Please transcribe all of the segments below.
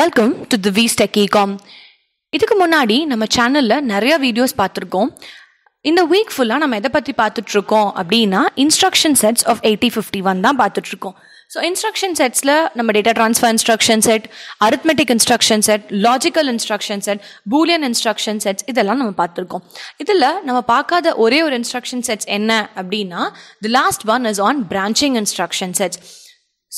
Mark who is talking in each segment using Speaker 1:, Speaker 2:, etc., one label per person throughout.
Speaker 1: Welcome to the Vees Tech இதுக்கு முன்னாடி நம்ம சேனலில் நிறைய வீடியோஸ் பார்த்துருக்கோம் இந்த வீக் ஃபுல்லாக நம்ம எதை பற்றி பார்த்துட்ருக்கோம் அப்படின்னா instruction sets of eighty fifty one தான் பார்த்துட்ருக்கோம் ஸோ இன்ஸ்ட்ரக்ஷன் செட்ஸில் நம்ம data transfer instruction set arithmetic instruction set logical instruction set Boolean instruction sets இதெல்லாம் நம்ம பார்த்துருக்கோம் இதில் நம்ம பார்க்காத ஒரே ஒரு இன்ஸ்ட்ரக்ஷன் செட்ஸ் என்ன அப்படின்னா the last one is on branching instruction sets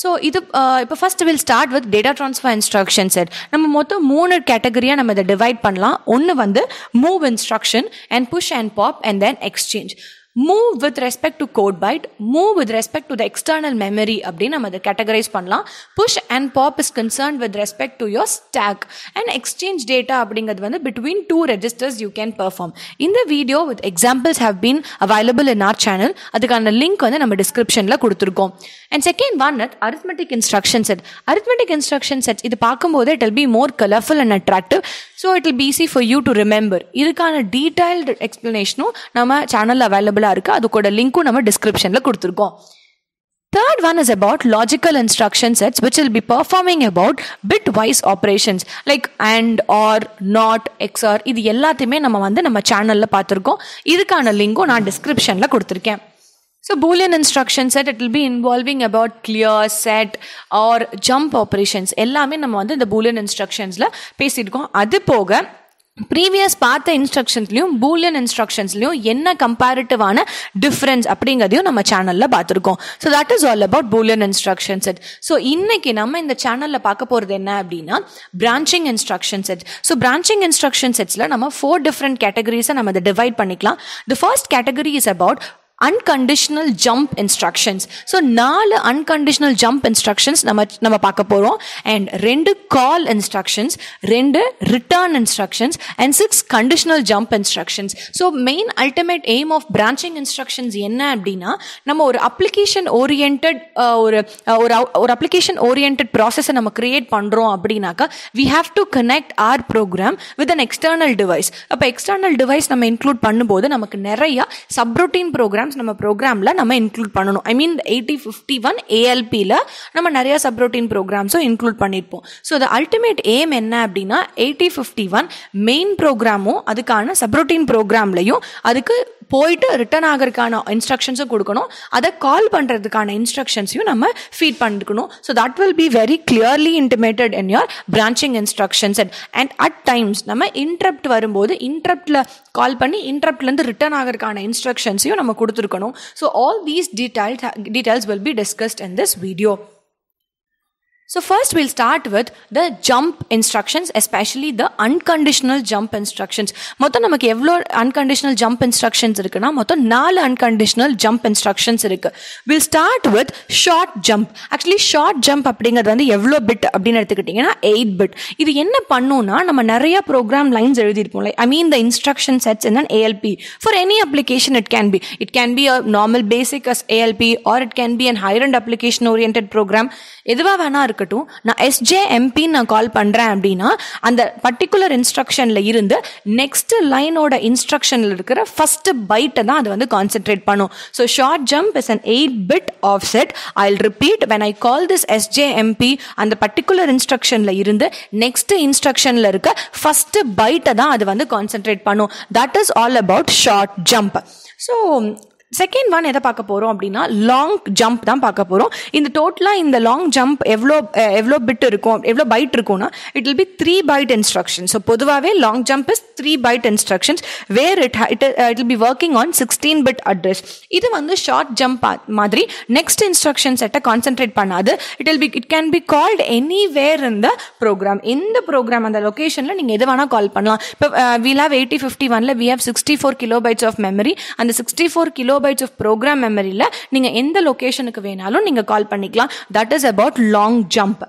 Speaker 1: so இது இப்போ first will start with data transfer instruction set நம்ம மொத்தம் மூணு கேட்டகரியாக நம்ம இதை டிவைட் பண்ணலாம் ஒன்று வந்து move instruction and push and pop and then exchange move with respect to code byte move with respect to the external memory அப்படின்னு நம்ம அதை கேட்டகரைஸ் பண்ணலாம் push and pop is concern with respect to your stack and exchange data அப்படிங்கிறது வந்து between two registers you can perform இந்த video with examples have been available in our channel அதுக்கான link வந்து நம்ம டிஸ்கிரிப்ஷனில் கொடுத்துருக்கோம் and second one at arithmetic instruction set arithmetic instruction set இது பார்க்கும்போது it will be more colourful and attractive so it will be easy for you to remember இதுக்கான detailed எக்ஸ்பிளனேஷனும் நம்ம சேனலில் அவைலபிள் யூஸ்ஃபுல்லாக இருக்குது அதுக்கூட லிங்க்கும் நம்ம டிஸ்கிரிப்ஷனில் கொடுத்துருக்கோம் Third one is about logical instruction sets which will be performing about bitwise operations like and or not xor இது எல்லாத்தையுமே நம்ம வந்து நம்ம சேனலில் பார்த்துருக்கோம் இதுக்கான லிங்கும் நான் டிஸ்கிரிப்ஷனில் கொடுத்துருக்கேன் So Boolean instruction set it will be involving about clear set or jump operations எல்லாமே நம்ம வந்து இந்த Boolean instructionsல பேசியிருக்கோம் அது போக ப்ரீவியஸ் பார்த்த இன்ஸ்ட்ரக்ஷன்ஸ்லையும் பூலியன் இன்ஸ்ட்ரக்ஷன்ஸ்லையும் என்ன கம்பேரிட்டிவான டிஃப்ரென்ஸ் அப்படிங்கிறதையும் நம்ம சேனலில் பார்த்துருக்கோம் so that is all about Boolean instruction set so இன்னைக்கு நம்ம இந்த சேனலில் பார்க்க போகிறது என்ன அப்படின்னா branching instruction set so branching instruction செட்ஸில் நம்ம ஃபோர் டிஃப்ரெண்ட் கேட்டகரிஸை நம்ம இதை டிவைட் பண்ணிக்கலாம் the first category is about unconditional jump instructions so நாலு அன்கண்டிஷ்னல் ஜம்ப் இன்ஸ்ட்ரக்ஷன்ஸ் நம்ம நம்ம பார்க்க போகிறோம் அண்ட் ரெண்டு கால் இன்ஸ்ட்ரக்ஷன்ஸ் ரெண்டு return instructions and six conditional jump instructions so main ultimate aim of branching instructions என்ன அப்படின்னா நம்ம ஒரு அப்ளிகேஷன் ஓரியன்ட் ஒரு ஒரு அப்ளிகேஷன் ஓரியன்ட் ப்ராசஸை நம்ம கிரியேட் பண்ணுறோம் அப்படின்னாக்கா we have to connect our program with an external device அப்போ எக்ஸ்டர்னல் டிவைஸ் நம்ம இன்க்ளூட் பண்ணும்போது நமக்கு நிறைய சப்ரூட்டீன் ப்ரோக்ராம் ப்ரோக்ராம்ஸ் நம்ம ப்ரோக்ராமில் நம்ம இன்க்ளூட் பண்ணணும் I mean eighty fifty one ஏஎல்பியில் நம்ம நிறையா சப்ரோட்டீன் ப்ரோக்ராம்ஸும் இன்க்ளூட் பண்ணியிருப்போம் ஸோ அது அல்டிமேட் எய்ம் என்ன அப்படின்னா எயிட்டி ஃபிஃப்டி ஒன் மெயின் ப்ரோக்ராமும் அதுக்கான சப்ரோட்டீன் ப்ரோக்ராம்லையும் அதுக்கு போயிட்டு ரிட்டர்ன் ஆகிறதுக்கான இன்ஸ்ட்ரக்ஷன்ஸும் கொடுக்கணும் அதை கால் பண்ணுறதுக்கான இன்ஸ்ட்ரக்ஷன்ஸையும் நம்ம ஃபீட் பண்ணிக்கணும் so that will be very clearly intimated in your branching instructions and and at times நம்ம இன்ட்ரப்ட் வரும்போது இன்ட்ரப்டில் கால் பண்ணி இன்ட்ரப்ட்லேருந்து ரிட்டர்ன் ஆகிறதுக்கான இன்ஸ்ட்ரக்ஷன்ஸையும் நம்ம கொடுத்துருக்கணும் so all these details details will be discussed in this video So first we'll start with the jump instructions, especially the unconditional jump instructions. மொத்தம் நமக்கு எவ்வளோ unconditional jump instructions இருக்குன்னா மொத்தம் நாலு unconditional jump instructions இருக்கு we'll start with short jump. Actually short jump அப்படிங்கிறது வந்து எவ்வளோ பிட் அப்படின்னு எடுத்துக்கிட்டிங்கன்னா எயிட் பிட் இது என்ன பண்ணோம்னா நம்ம நிறைய ப்ரோக்ராம் லைன்ஸ் எழுதிருப்போம் I mean the instruction sets in an ALP for any application it can be it can be a normal basic as ALP or it can be an higher and application orient program எதுவாக வேணா இருக்கு இருக்கட்டும் நான் எஸ்ஜேஎம்பின்னு நான் கால் பண்ணுறேன் அப்படின்னா அந்த particular இன்ஸ்ட்ரக்ஷனில் இருந்து நெக்ஸ்ட் லைனோட இன்ஸ்ட்ரக்ஷனில் இருக்கிற ஃபஸ்ட்டு பைட்டை தான் அது வந்து கான்சென்ட்ரேட் பண்ணும் so short jump is an eight bit offset I repeat when I call this SJMP அந்த பர்டிகுலர் இன்ஸ்ட்ரக்ஷனில் இருந்து நெக்ஸ்ட் இன்ஸ்ட்ரக்ஷனில் இருக்க ஃபஸ்ட்டு பைட்டை தான் அது வந்து கான்சென்ட்ரேட் பண்ணும் that is all about short jump so second one எதை பார்க்க போகிறோம் அப்படின்னா லாங் ஜம்ப் தான் பார்க்க போகிறோம் இந்த டோட்டலாக இந்த லாங் ஜம்ப் எவ்வளோ எவ்வளோ பிட் இருக்கும் எவ்வளோ பைட் இருக்கும்னா it will be three byte instruction so பொதுவாகவே long jump is three byte instructions where it it it will be working on sixteen bit address இது வந்து ஷார்ட் ஜம்ப் மாதிரி நெக்ஸ்ட் இன்ஸ்ட்ரக்ஷன் செட்டை கான்சென்ட்ரேட் பண்ணாது it will be it can be called anywhere இந்த program எந்த program அந்த லொக்கேஷனில் நீங்கள் எது வேணால் கால் பண்ணலாம் இப்போ வி ஹவ் எயிட்டி ஃபிஃப்டி ஒனில் we have sixty four kilo bytes of memory அந்த sixty four kilo kilobytes of program மெமரியில் நீங்கள் எந்த லொக்கேஷனுக்கு வேணாலும் நீங்கள் கால் பண்ணிக்கலாம் that is about long jump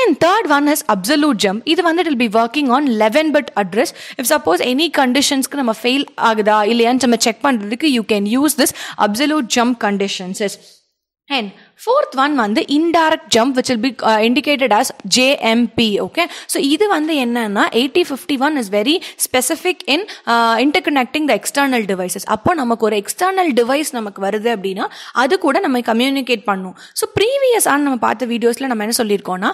Speaker 1: And third one is absolute jump. இது வந்து it will be working on eleven bit address if suppose any கண்டிஷன்ஸ்க்கு நம்ம ஃபெயில் ஆகுதா இல்லையான்னு நம்ம செக் பண்ணுறதுக்கு you can use this absolute jump conditions is and fourth one வந்து indirect jump which will be indicated as JMP okay so இது வந்து என்னன்னா eighty fifty one is very specific in interconnecting the external devices அப்போ நமக்கு ஒரு external device நமக்கு வருது அப்படின்னா அது கூட நம்ம கம்யூனிகேட் பண்ணும் ஸோ ப்ரீவியஸ் ஆன நம்ம பார்த்த வீடியோஸில் நம்ம என்ன சொல்லியிருக்கோம்னா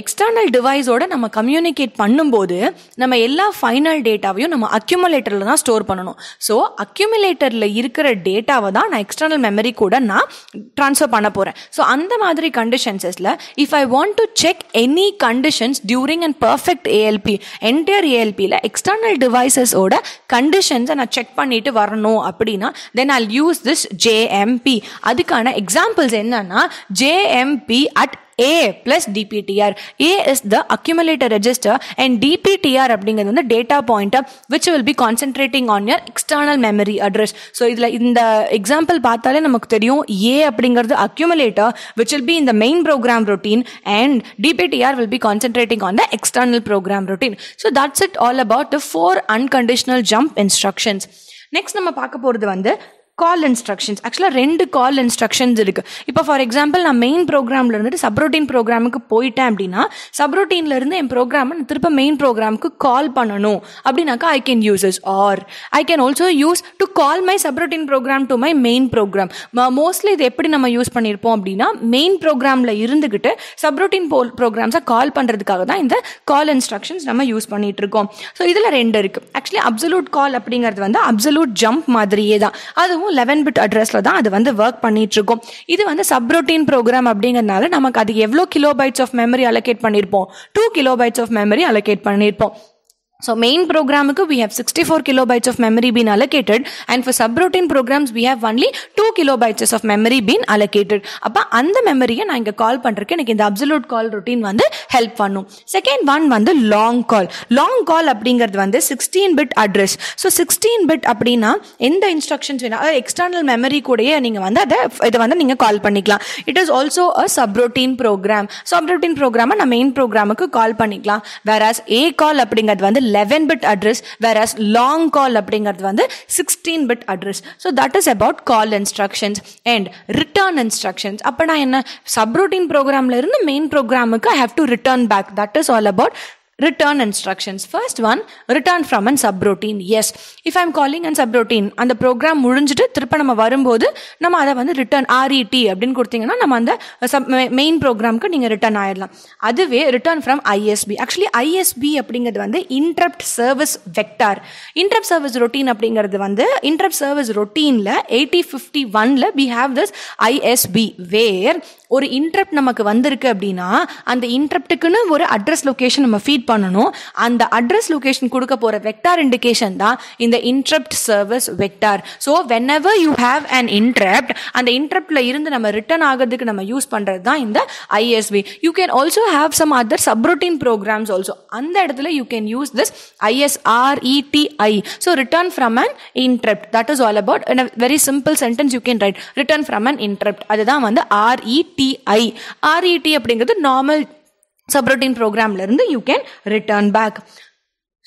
Speaker 1: எக்ஸ்டர்னல் டிவைஸோட நம்ம கம்யூனிகேட் பண்ணும்போது நம்ம எல்லா ஃபைனல் டேட்டாவையும் நம்ம அக்யூமுலேட்டரில் தான் ஸ்டோர் பண்ணணும் ஸோ அக்யூமுலேட்டரில் இருக்கிற டேட்டாவை தான் நான் எக்ஸ்டர்னல் மெமரி கூட நான் ட்ரான்ஸ்ஃபர் பண்ண போகிறேன் ஸோ அந்த மாதிரி கண்டிஷன்ஸஸில் if I want to check any conditions during and perfect ALP entire ஏஎல்பியில் எக்ஸ்டர்னல் டிவைசஸோட கண்டிஷன்ஸை நான் செக் பண்ணிட்டு வரணும் அப்படின்னா then I'll use this JMP அதுக்கான எக்ஸாம்பிள்ஸ் என்னன்னா JMP at A plus DPTR A is the accumulator register and DPTR அப்படிங்கிறது வந்து data pointer which will be concentrating on your external memory address so இதில் இந்த example பார்த்தாலே நமக்கு தெரியும் A அப்படிங்கிறது அக்யூமுலேட்டர் விச் வில் பி இந்த main program routine and DPTR will be concentrating on the external program routine so that's it all about the four unconditional jump instructions next நம்ம பார்க்க போகிறது வந்து கால் இன்ஸ்ட்ரக்ஷன்ஸ் ஆக்சுவலாக ரெண்டு கால் இன்ஸ்ட்ரக்ஷன்ஸ் இருக்குது இப்போ for example நான் மெயின் ப்ரோக்ராமில் இருந்துட்டு சப்ரோட்டீன் ப்ரோக்ராமுக்கு போயிட்டேன் அப்படின்னா சப்ரோட்டீன்லேருந்து என் ப்ரோக்ராமை நான் திருப்ப மெயின் ப்ரோக்ராமுக்கு கால் பண்ணணும் அப்படின்னாக்கா I can use is or I can also use to call my subroutine program to my main program mostly இது எப்படி நம்ம யூஸ் பண்ணியிருப்போம் அப்படின்னா மெயின் ப்ரோக்ராமில் இருந்துக்கிட்டு சப்ரோட்டின் போல் ப்ரோக்ராம்ஸை கால் பண்ணுறதுக்காக தான் இந்த கால் இன்ஸ்ட்ரக்ஷன்ஸ் நம்ம யூஸ் பண்ணிகிட்டு இருக்கோம் ஸோ இதில் ரெண்டு இருக்குது ஆக்சுவலி அப்சலூட் கால் அப்படிங்கிறது வந்து அப்சலூட் ஜம்ப் மாதிரியே தான் அதுவும் லெவன் பிட் அட்ரஸில் தான் அது வந்து ஒர்க் பண்ணிகிட்ருக்கும் இது வந்து சப்ரோட்டீன் ப்ரோக்ராம் அப்படிங்கிறதுனால நமக்கு அது எவ்வளோ kilo bytes of memory allocate பண்ணியிருப்போம் two kilo bytes of memory allocate பண்ணியிருப்போம் so main So main program we have 64 kilobytes of memory been allocated and for subroutine programs we only two kilo kilobytes of memory been allocated அப்போ அந்த மெமரியை நான் இங்கே call பண்ணுறக்கு எனக்கு இந்த absolute call routine வந்து ஹெல்ப் பண்ணும் செகண்ட் ஒன் வந்து லாங் கால் லாங் கால் அப்படிங்கிறது வந்து sixteen bit address so sixteen bit அப்படின்னா எந்த இன்ஸ்ட்ரக்ஷன்ஸ் வேணும் அதாவது எக்ஸ்டர்னல் மெமரி கூடயே நீங்கள் வந்து அதை இதை வந்து நீங்கள் கால் பண்ணிக்கலாம் it is also a subroutine program subroutine ப்ரோக்ராமை நான் மெயின் ப்ரோக்ராமுக்கு கால் பண்ணிக்கலாம் வேற ஏ கால் அப்படிங்கிறது வந்து eleven bit address whereas long call அப்படிங்கிறது வந்து sixteen bit address so that is about call instructions and return instructions அப்போ நான் என்ன சப்ரூட்டின் ப்ரோக்ராம்ல இருந்து மெயின் ப்ரோக்ராமுக்கு I have to return back that is all about return instructions. First one, return from and subroutine. Yes, if I'm calling and subroutine, அந்த program முடிஞ்சிட்டு திருப்ப நம்ம வரும்போது நம்ம அதை வந்து ரிட்டர்ன் ஆர்இடி e அப்படின்னு கொடுத்தீங்கன்னா நம்ம அந்த சப் மெயின் ப்ரோக்ராம்க்கு நீங்கள் ரிட்டர்ன் ஆயிடலாம் அதுவே return from ISP actually ISP அப்படிங்கிறது வந்து interrupt service vector interrupt service routine அப்படிங்கிறது வந்து இன்டரப்ட் சர்வீஸ் ரொட்டீனில் எயிட்டி ஃபிஃப்டி ஒனில் we have this ISP where ஒரு இன்டரப்ட் நமக்கு வந்திருக்கு அப்படின்னா அந்த இன்டரப்டுக்குன்னு ஒரு அட்ரஸ் லொக்கேஷன் நம்ம ஃபீட் ரீட் பண்ணணும் அந்த அட்ரஸ் லொகேஷன் கொடுக்க போகிற வெக்டார் இண்டிகேஷன் தான் இந்த interrupt service vector so whenever you have an interrupt அந்த இன்ட்ரப்டில் இருந்து நம்ம ரிட்டர்ன் ஆகிறதுக்கு நம்ம யூஸ் பண்ணுறது தான் இந்த ISP you can also have some other subroutine programs also அந்த இடத்துல you can use this ISRETI so return from an interrupt that is all about very simple sentence you can write return from an interrupt அதுதான் வந்து RETI RET e e அப்படிங்கிறது normal subroutine ப்ரோக்ராம்லேருந்து you can return back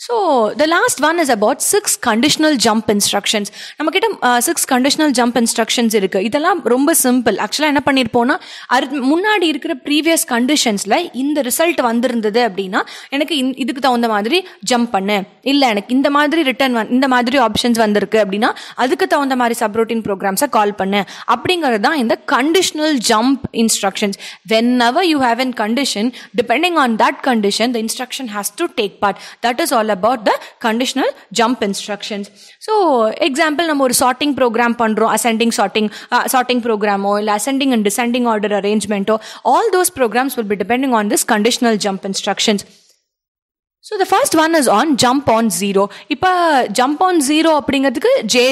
Speaker 1: So the last one is about six conditional jump instructions. நம்ம கிட்ட six conditional jump instructions இருக்கு இதெல்லாம் ரொம்ப simple ஆக்சுவலாக என்ன பண்ணியிருப்போம்னா அது முன்னாடி இருக்கிற ப்ரீவியஸ் கண்டிஷன்ஸில் இந்த ரிசல்ட் வந்திருந்தது அப்படின்னா எனக்கு இதுக்கு தகுந்த மாதிரி ஜம்ப் பண்ணு இல்லை எனக்கு இந்த மாதிரி ரிட்டர்ன் இந்த மாதிரி ஆப்ஷன்ஸ் வந்திருக்கு அப்படின்னா அதுக்கு தகுந்த மாதிரி சப்ரோட்டின் ப்ரோக்ராம்ஸை கால் பண்ணு அப்படிங்கிறது தான் இந்த conditional jump instructions whenever you have an condition depending on that condition the instruction has to take part that is all all about the conditional jump instructions so example நம்ம ஒரு சார்ட்டிங் ப்ரோக்ராம் பண்ணுறோம் ascending sorting sorting ப்ரோக்ராமோ இல்லை ascending and descending order அரேஞ்ச்மெண்ட்டோ all those programs will be depending on this conditional jump instructions so the first one is on jump on zero இப்போ jump on zero அப்படிங்கிறதுக்கு J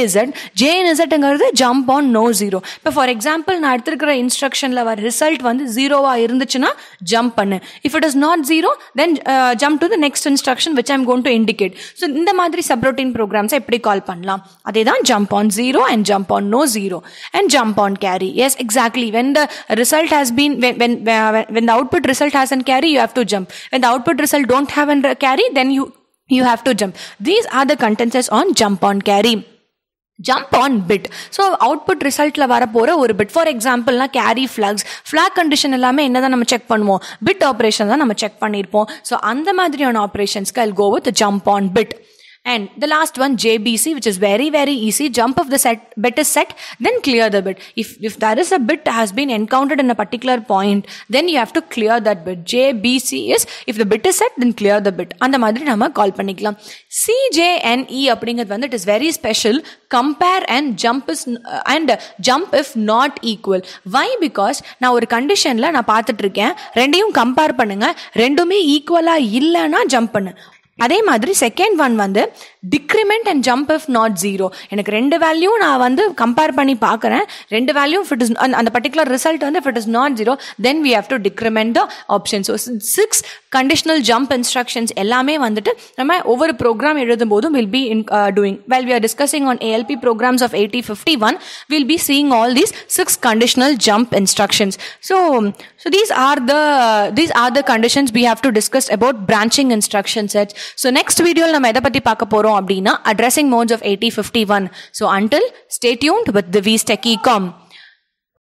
Speaker 1: J N இசட்ங்கிறது jump on no zero இப்போ for example நான் எடுத்துருக்கிற இன்ஸ்ட்ரக்ஷனில் வர result வந்து ஜீரோவாக இருந்துச்சுன்னா ஜம்ப் பண்ணு if it is not zero then jump to the next instruction which I'm going to indicate so இந்த மாதிரி சப்ரோட்டீன் ப்ரோக்ராம்ஸை எப்படி கால் பண்ணலாம் அதே தான் jump on zero and jump on no zero and jump on carry yes exactly when the result has been when when the output result has and carry you have to jump when the output result don't have and carry then you you have to jump these are the contenses on jump on carry. Jump on bit so output ரிசல்ட்டில் வரப்போகிற ஒரு bit for எக்ஸாம்பிள்னா carry flux flag condition எல்லாமே என்ன தான் நம்ம check பண்ணுவோம் bit operation தான் நம்ம செக் பண்ணியிருப்போம் ஸோ அந்த மாதிரியான ஆப்ரேஷன்ஸ்க்கு I'll go with jump on bit And the last one, JBC, which is very, very easy. Jump of the set, bit is set, then clear the bit. If, if there is a bit has been encountered in a particular point, then you have to clear that bit. JBC is, if the bit is set, then clear the bit. அந்த மாதிரி நம்ம கால் பண்ணிக்கலாம் CJNE அப்படிங்கிறது வந்து it is very special compare and jump is and jump if not equal why because நான் ஒரு கண்டிஷனில் நான் பார்த்துட்டு இருக்கேன் ரெண்டையும் கம்பேர் பண்ணுங்க ரெண்டுமே ஈக்குவலாக இல்லைன்னா ஜம்ப் பண்ணு அதே மாதிரி செகண்ட் ஒன் வந்து decrement and jump if not zero எனக்கு ரெண்டு வேல்யூ நான் வந்து கம்பேர் பண்ணி பார்க்குறேன் ரெண்டு வேல்யூ இட் இஸ் அந்த பர்டிகுலர் ரிசல்ட் வந்து if it is not zero then we have to decrement the option so six conditional jump instructions எல்லாமே வந்துட்டு நம்ம ஒவ்வொரு ப்ரோக்ராம் எழுதும் போதும் will be in doing well we are discussing on ALP programs of eighty fifty one will B seeing all these six conditional jump instructions so so these are the these are the conditions we have to discuss about branching instruction sets so next வீடியோவில் நம்ம எதை பற்றி பார்க்க போகிறோம் அப்படின்னா addressing modes of eighty fifty one so until stay tuned with the Vees tech e com